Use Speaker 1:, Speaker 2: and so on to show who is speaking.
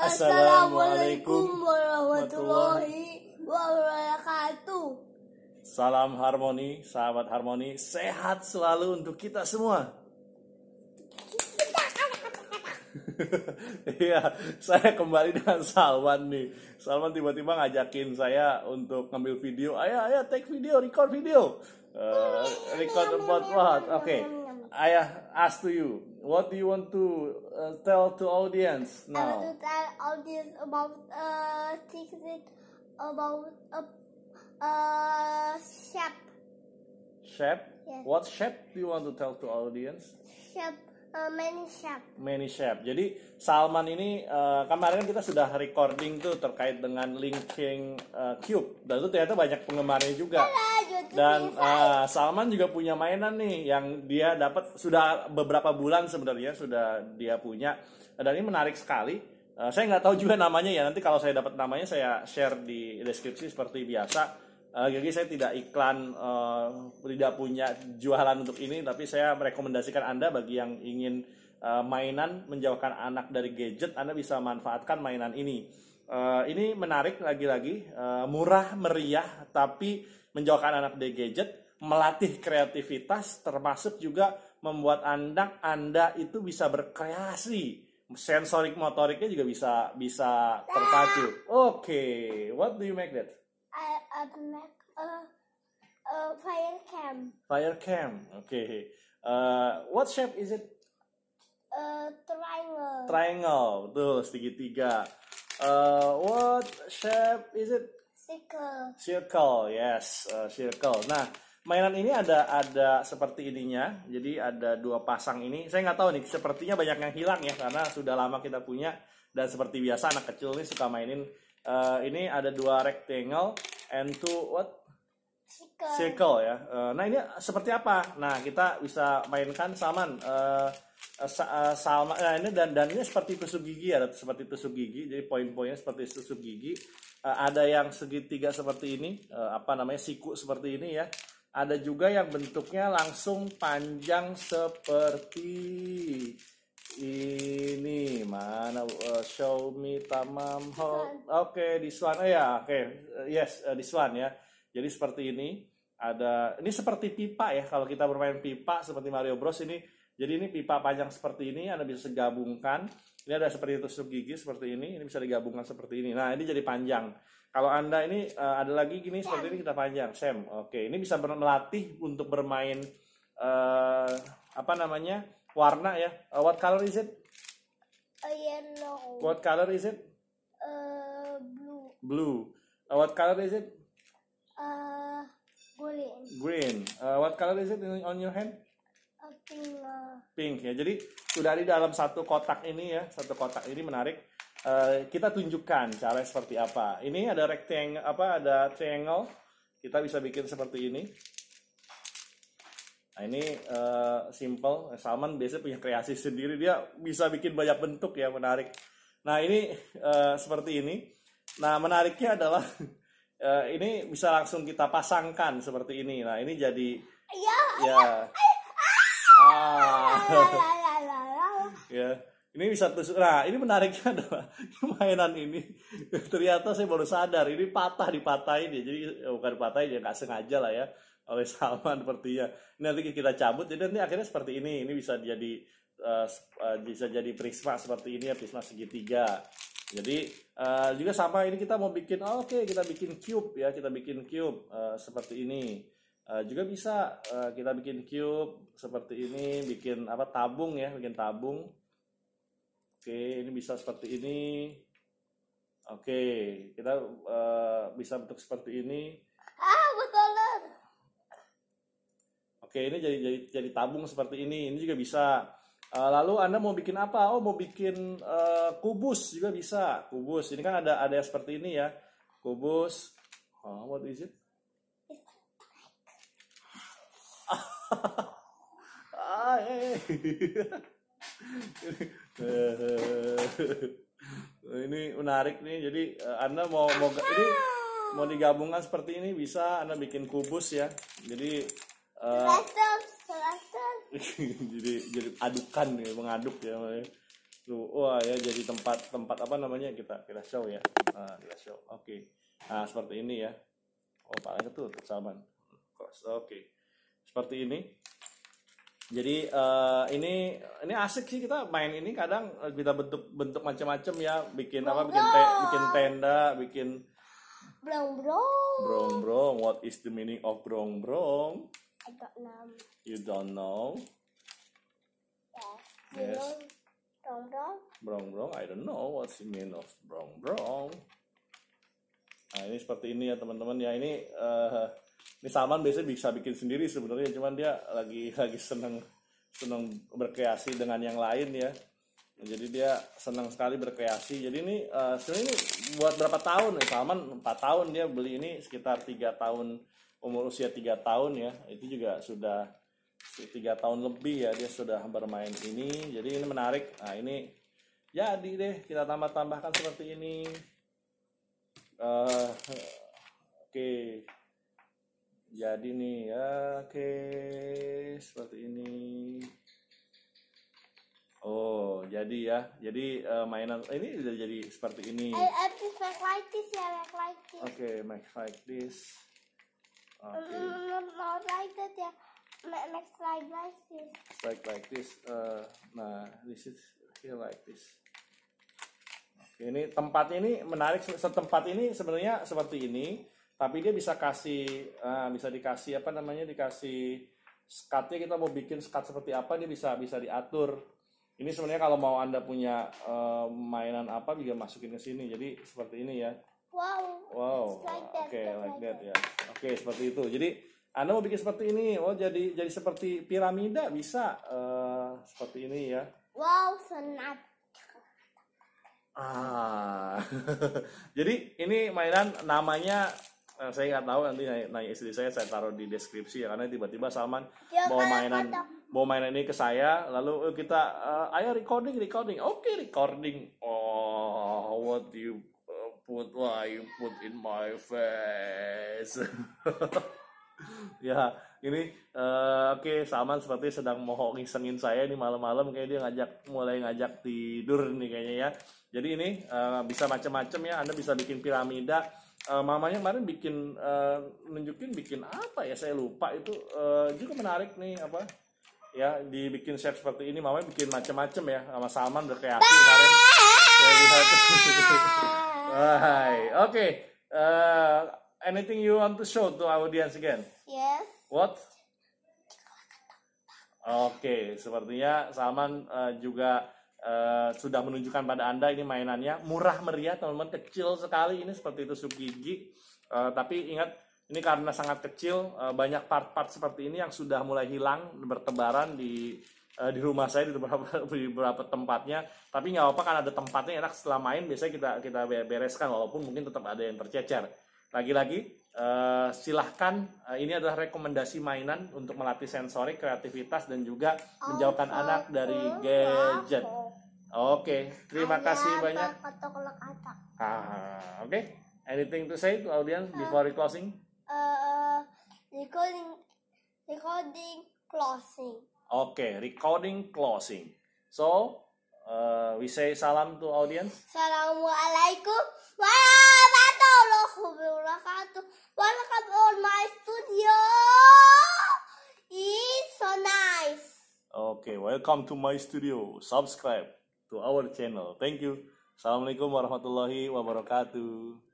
Speaker 1: Assalamualaikum warahmatullahi wabarakatuh. Salam harmoni, sahabat harmoni, sehat selalu untuk kita semua. Iya, saya kembali dengan Salman nih. Salman tiba-tiba ngajakin saya untuk ngambil video. Ayo, ayo, take video, record video. Uh, record about what? Oke, okay. ayah, ask to you what do you want to uh, tell to audience now? I want to tell audience about uh, things about a uh, shape. Uh, shape? Yes. What shape do you want to tell to audience? Shape. Uh, many Chef. Many Chef. Jadi Salman ini uh, kemarin kita sudah recording tuh terkait dengan linking uh, Cube dan itu ternyata banyak penggemarnya juga. Hello. Dan uh, Salman juga punya mainan nih yang dia dapat sudah beberapa bulan sebenarnya sudah dia punya dan ini menarik sekali. Uh, saya nggak tahu juga namanya ya nanti kalau saya dapat namanya saya share di deskripsi seperti biasa. Uh, eh, jadi saya tidak iklan, uh, tidak punya jualan untuk ini, tapi saya merekomendasikan anda bagi yang ingin uh, mainan menjauhkan anak dari gadget, anda bisa manfaatkan mainan ini. Uh, ini menarik lagi-lagi, uh, murah meriah, tapi menjauhkan anak dari gadget, melatih kreativitas, termasuk juga membuat anak Anda itu bisa berkreasi. Sensorik motoriknya juga bisa bisa terpacu. Oke, okay. what do you make that? I, make a, uh, a uh, fire cam. Fire cam, oke. Okay. Uh, what shape is it? Uh, triangle. Triangle, betul segitiga. Uh, what shape is it? Circle. Circle, yes, uh, circle. Nah, mainan ini ada ada seperti ininya. Jadi ada dua pasang ini. Saya nggak tahu nih, sepertinya banyak yang hilang ya karena sudah lama kita punya dan seperti biasa anak kecil ini suka mainin uh, ini ada dua rectangle and two what? Circle. Circle ya. Uh, nah, ini seperti apa? Nah, kita bisa mainkan saman uh, Eh, sama eh, nah ini dan dannya seperti tusuk gigi ya seperti tusuk gigi jadi poin-poinnya seperti tusuk gigi eh, ada yang segitiga seperti ini apa namanya siku seperti ini ya ada juga yang bentuknya langsung panjang seperti ini mana uh, show me tamam oke okay, this one oh, ya yeah, oke okay. yes uh, Swan ya jadi seperti ini ada ini seperti pipa ya kalau kita bermain pipa seperti Mario Bros ini jadi ini pipa panjang seperti ini, Anda bisa gabungkan. Ini ada seperti tusuk gigi seperti ini, ini bisa digabungkan seperti ini. Nah, ini jadi panjang. Kalau Anda ini uh, ada lagi gini seperti ini kita panjang, Sam. Oke, ini bisa melatih untuk bermain uh, apa namanya? warna ya. Uh, what color is it? Uh, yellow. What color is it? Uh, blue. Blue. Uh, what color is it? Uh, green. Green. Uh, what color is it on your hand? pink ya. Jadi sudah di dalam satu kotak ini ya, satu kotak ini menarik. Uh, kita tunjukkan cara seperti apa. Ini ada rectangle apa ada triangle. Kita bisa bikin seperti ini. Nah, ini uh, simple. Salman biasanya punya kreasi sendiri. Dia bisa bikin banyak bentuk ya menarik. Nah ini uh, seperti ini. Nah menariknya adalah uh, ini bisa langsung kita pasangkan seperti ini. Nah ini jadi iya, iya, ya. ya ya ini bisa nah ini menariknya adalah mainan ini ternyata saya baru sadar ini patah dipatahin ya jadi ya bukan patah ya nggak sengaja lah ya oleh Salman sepertinya ini nanti kita cabut jadi nanti akhirnya seperti ini ini bisa jadi uh, bisa jadi prisma seperti ini ya prisma segitiga jadi uh, juga sama ini kita mau bikin oh, oke okay, kita bikin cube ya kita bikin cube uh, seperti ini Uh, juga bisa uh, kita bikin cube seperti ini, bikin apa tabung ya, bikin tabung. Oke, okay, ini bisa seperti ini. Oke, okay, kita uh, bisa bentuk seperti ini. Ah, betulan. Oke, ini jadi jadi jadi tabung seperti ini. Ini juga bisa. lalu Anda mau bikin apa? Oh, mau bikin uh, kubus juga bisa. Kubus. Ini kan ada ada yang seperti ini ya. Kubus. Oh, what is it? ini menarik nih. Jadi eh, Anda mau mau ini mau digabungkan seperti ini bisa Anda bikin kubus ya. Jadi uh, jadi jadi adukan ya, mengaduk ya. Tuh, wah ya jadi tempat tempat apa namanya kita kita show ya. Nah, kita show. Oke. Okay. Nah, seperti ini ya. Oh, paling ketutup salman Oke. Okay seperti ini. Jadi uh, ini ini asik sih kita main ini kadang eh, kita bentuk bentuk macam-macam ya, bikin brong, apa bikin te, bikin tenda, bikin brong brong. Brong brong. What is the meaning of brong brong? I don't know. You don't know? Yes. yes. brong brong. Brong brong. I don't know what's the meaning of brong brong. Nah ini seperti ini ya teman-teman ya ini. Uh, ini Salman biasanya bisa bikin sendiri sebenarnya cuman dia lagi lagi seneng seneng berkreasi dengan yang lain ya jadi dia senang sekali berkreasi jadi ini uh, sebenarnya ini buat berapa tahun ya Salman 4 tahun dia beli ini sekitar tiga tahun umur usia tiga tahun ya itu juga sudah tiga tahun lebih ya dia sudah bermain ini jadi ini menarik nah ini jadi deh kita tambah tambahkan seperti ini uh, oke okay jadi nih ya oke seperti ini oh jadi ya jadi uh, mainan eh, ini sudah jadi seperti ini Oke, I make like this oke okay, like this mm, mm, mm, like ya make like this like like this uh, nah this is here like this ini tempat ini menarik setempat ini sebenarnya seperti ini tapi dia bisa kasih uh, bisa dikasih apa namanya dikasih skatnya kita mau bikin skat seperti apa dia bisa bisa diatur ini sebenarnya kalau mau anda punya uh, mainan apa juga masukin ke sini jadi seperti ini ya wow wow oke like that ya oke seperti itu jadi anda mau bikin seperti ini oh jadi jadi seperti piramida bisa uh, seperti ini ya wow senap Ah, jadi ini mainan namanya nah, saya nggak tahu nanti nanya, nanya istri saya saya taruh di deskripsi ya karena tiba-tiba Salman ya, bawa mainan kata. bawa mainan ini ke saya lalu oh, kita uh, ayo recording recording oke okay, recording oh what you eh, put what you put in my face ya ini uh, oke okay, Salman seperti sedang mau ngisengin saya ini malam-malam kayak dia ngajak mulai ngajak tidur nih kayaknya ya jadi ini uh, bisa macam-macam ya Anda bisa bikin piramida uh, mamanya kemarin bikin uh, nunjukin bikin apa ya saya lupa itu uh, juga menarik nih apa ya dibikin shape seperti ini mamanya bikin macam-macam ya sama Salman berkreasi kemarin Hai, oke. Okay. Uh, anything you want to show to our audience again? Oke, sepertinya Salman uh, juga uh, sudah menunjukkan pada Anda ini mainannya murah meriah, teman-teman kecil sekali ini seperti itu gigi. Uh, eh, tapi ingat ini karena sangat kecil uh, banyak part-part seperti ini yang sudah mulai hilang bertebaran di di rumah saya di beberapa di beberapa tempatnya. Tapi nggak apa-apa kan ada tempatnya enak setelah main biasanya kita kita bereskan walaupun mungkin tetap ada yang tercecer. Lagi-lagi, uh, silahkan uh, ini adalah rekomendasi mainan untuk melatih sensorik, kreativitas dan juga oh, menjauhkan oh, anak dari gadget. Oke, okay, terima Ada kasih banyak. Ah, oke. Okay. Anything to say to audience before we closing? Uh, recording, recording closing. Oke, okay, recording closing. So, uh, we say salam to audience. Assalamualaikum. welcome to my studio. Subscribe to our channel. Thank you. Assalamualaikum warahmatullahi wabarakatuh.